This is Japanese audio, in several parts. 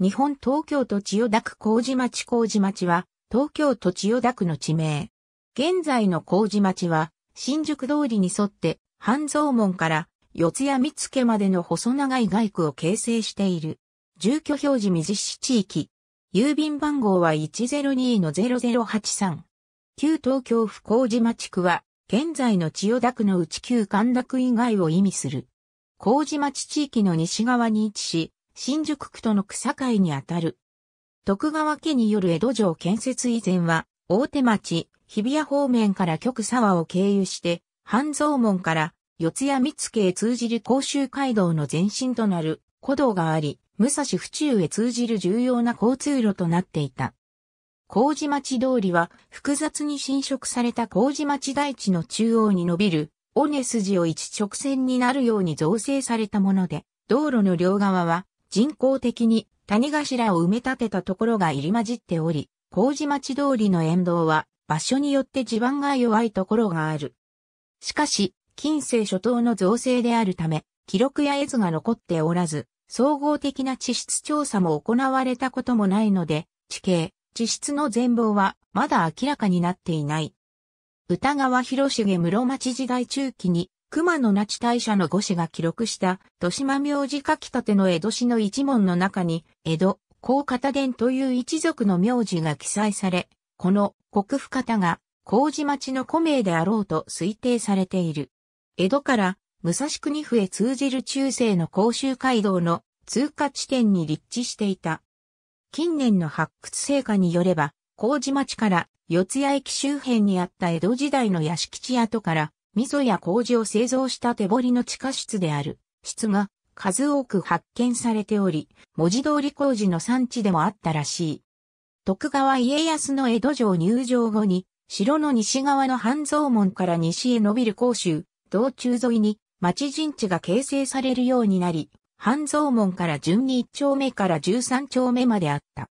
日本東京都千代田区麹町麹町は、東京都千代田区の地名。現在の麹町は、新宿通りに沿って、半蔵門から四谷見付までの細長い街区を形成している。住居表示未実施地域。郵便番号は102-0083。旧東京府麹町区は、現在の千代田区の内旧神田区以外を意味する。麹町地域の西側に位置し、新宿区との草会にあたる。徳川家による江戸城建設以前は、大手町、日比谷方面から極沢を経由して、半蔵門から四谷三つへ通じる甲州街道の前身となる古道があり、武蔵府中へ通じる重要な交通路となっていた。麹町通りは複雑に侵食された麹町大地の中央に伸びる、尾根筋を一直線になるように造成されたもので、道路の両側は人工的に谷頭を埋め立てたところが入り混じっており、麹町通りの沿道は場所によって地盤が弱いところがある。しかし、近世初頭の造成であるため、記録や絵図が残っておらず、総合的な地質調査も行われたこともないので、地形、地質の全貌はまだ明らかになっていない。歌川広重室町時代中期に熊野那智大社の御師が記録した、豊島名字書き立ての江戸史の一門の中に、江戸、高方伝という一族の名字が記載され、この国府方が、麹町の古名であろうと推定されている。江戸から、武蔵国府へ通じる中世の甲州街道の通過地点に立地していた。近年の発掘成果によれば、麹町から四谷駅周辺にあった江戸時代の屋敷地跡から、味噌や麹を製造した手彫りの地下室である、室が数多く発見されており、文字通り麹の産地でもあったらしい。徳川家康の江戸城入城後に、城の西側の半蔵門から西へ延びる甲州、道中沿いに町陣地が形成されるようになり、半蔵門から順に1丁目から13丁目まであった。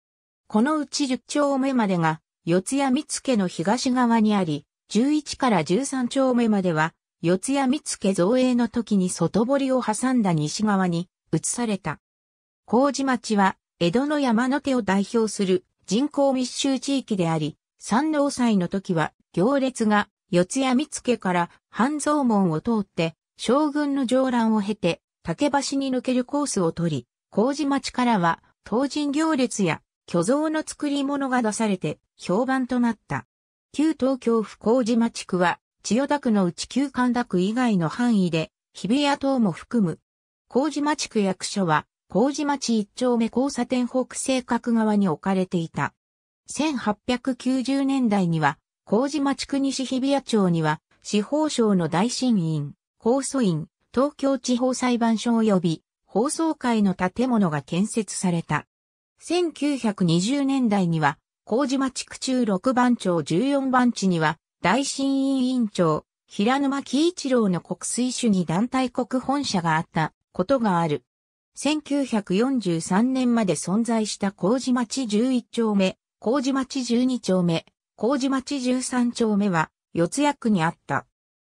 このうち10丁目までが、四谷つ家の東側にあり、11から13丁目までは、四谷三附造営の時に外堀を挟んだ西側に移された。麹町は、江戸の山の手を代表する人口密集地域であり、三郎祭の時は行列が四谷三附から半蔵門を通って将軍の上覧を経て竹橋に抜けるコースを取り、麹町からは当人行列や巨像の作り物が出されて評判となった。旧東京府麹島地区は、千代田区の内旧神田区以外の範囲で、日比谷等も含む。麹島地区役所は、麹町一丁目交差点北西角側に置かれていた。1890年代には、麹町区西日比谷町には、司法省の大審院、控訴院、東京地方裁判所及び、放送会の建物が建設された。1920年代には、麹町区中6番町14番地には、大新委員長、平沼喜一郎の国粋主義団体国本社があったことがある。1943年まで存在した麹町11丁目、麹町12丁目、麹町13丁目は四谷区にあった。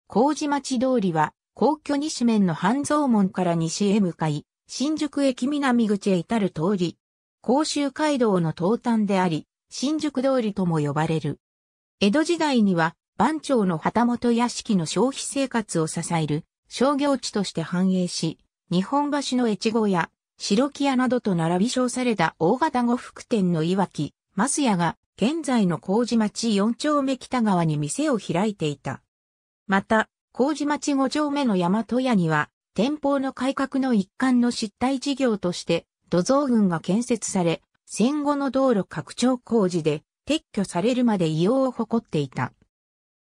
麹町通りは皇居西面の半蔵門から西へ向かい、新宿駅南口へ至る通り、甲州街道の東端であり、新宿通りとも呼ばれる。江戸時代には番町の旗本屋敷の消費生活を支える商業地として繁栄し、日本橋の越後屋、白木屋などと並び称された大型呉服店の岩木、マスヤが現在の麹町四丁目北側に店を開いていた。また、麹町五丁目の大和屋には、店舗の改革の一環の失態事業として、土蔵群が建設され、戦後の道路拡張工事で撤去されるまで異様を誇っていた。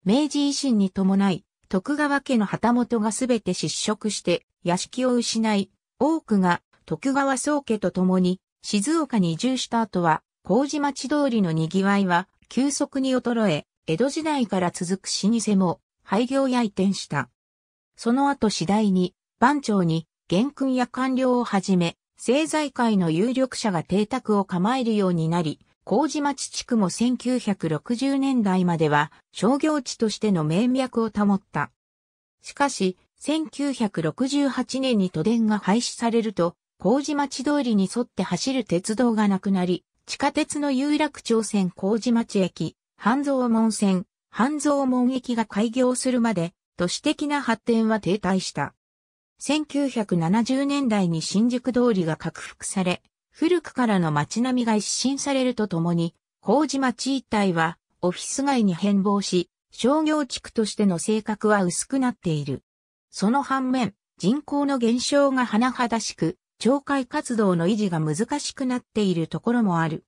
明治維新に伴い、徳川家の旗本がすべて失職して屋敷を失い、多くが徳川宗家と共に静岡に移住した後は、工事町通りの賑わいは急速に衰え、江戸時代から続く老舗も廃業や移転した。その後次第に番長に元勲や官僚をはじめ政財界の有力者が邸宅を構えるようになり、麹町地区も1960年代までは商業地としての名脈を保った。しかし、1968年に都電が廃止されると、麹町通りに沿って走る鉄道がなくなり、地下鉄の有楽町線麹町駅、半蔵門線、半蔵門駅が開業するまで、都市的な発展は停滞した。1970年代に新宿通りが拡幅され、古くからの街並みが一新されるとともに、麹町一帯はオフィス街に変貌し、商業地区としての性格は薄くなっている。その反面、人口の減少が甚だしく、町会活動の維持が難しくなっているところもある。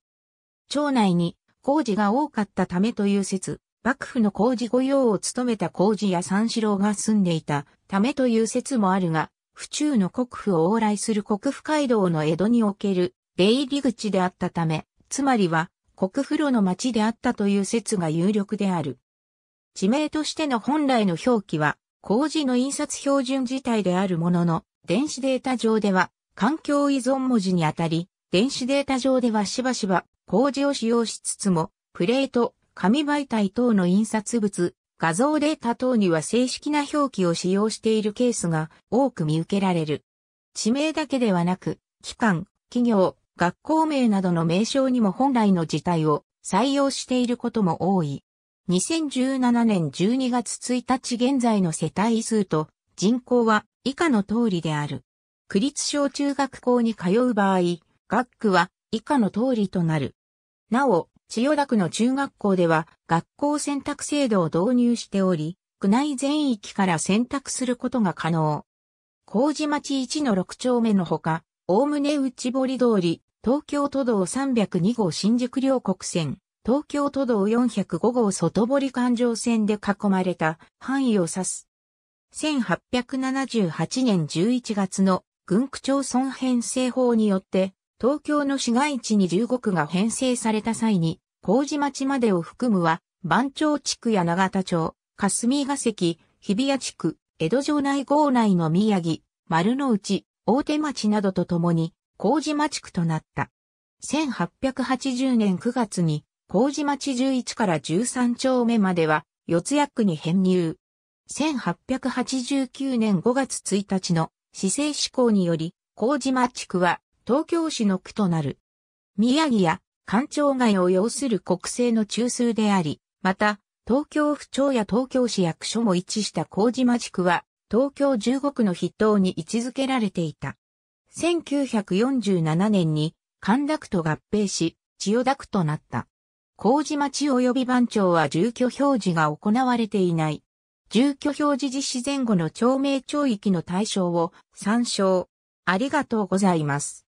町内に工事が多かったためという説、幕府の工事御用を務めた工事や三四郎が住んでいたためという説もあるが、府中の国府を往来する国府街道の江戸における出入り口であったため、つまりは国府路の町であったという説が有力である。地名としての本来の表記は、工事の印刷標準自体であるものの、電子データ上では、環境依存文字にあたり、電子データ上ではしばしば工事を使用しつつも、プレート、紙媒体等の印刷物、画像データ等には正式な表記を使用しているケースが多く見受けられる。地名だけではなく、機関、企業、学校名などの名称にも本来の字体を採用していることも多い。2017年12月1日現在の世帯数と人口は以下の通りである。区立小中学校に通う場合、学区は以下の通りとなる。なお、千代田区の中学校では学校選択制度を導入しており、区内全域から選択することが可能。麹町1の6丁目のほか、おおむね内堀通り、東京都道302号新宿両国線、東京都道405号外堀環状線で囲まれた範囲を指す。1878年11月の軍区町村編成法によって東京の市街地に15区が編成された際に、麹町までを含むは、番町地区や長田町、霞ヶ関、日比谷地区、江戸城内郷内の宮城、丸の内、大手町などとともに、麹町区となった。1880年9月に、麹町11から13丁目までは、四谷区に編入。1889年5月1日の市政施行により、麹町区は東京市の区となる。宮城や官庁街を要する国政の中枢であり、また、東京府庁や東京市役所も一致した麹町区は、東京15区の筆頭に位置づけられていた。1947年に神田区と合併し、千代田区となった。麹町及び番町は住居表示が行われていない。住居表示実施前後の町名町域の対象を参照。ありがとうございます。